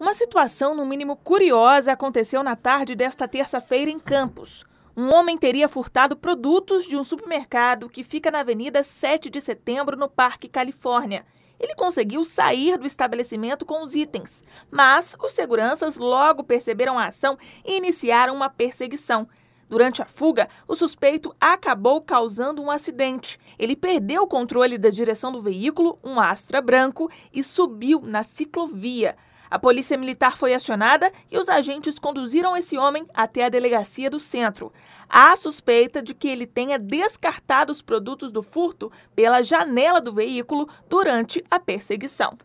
Uma situação, no mínimo curiosa, aconteceu na tarde desta terça-feira em Campos. Um homem teria furtado produtos de um supermercado que fica na Avenida 7 de Setembro, no Parque Califórnia. Ele conseguiu sair do estabelecimento com os itens, mas os seguranças logo perceberam a ação e iniciaram uma perseguição. Durante a fuga, o suspeito acabou causando um acidente. Ele perdeu o controle da direção do veículo, um Astra branco, e subiu na ciclovia. A polícia militar foi acionada e os agentes conduziram esse homem até a delegacia do centro. Há suspeita de que ele tenha descartado os produtos do furto pela janela do veículo durante a perseguição.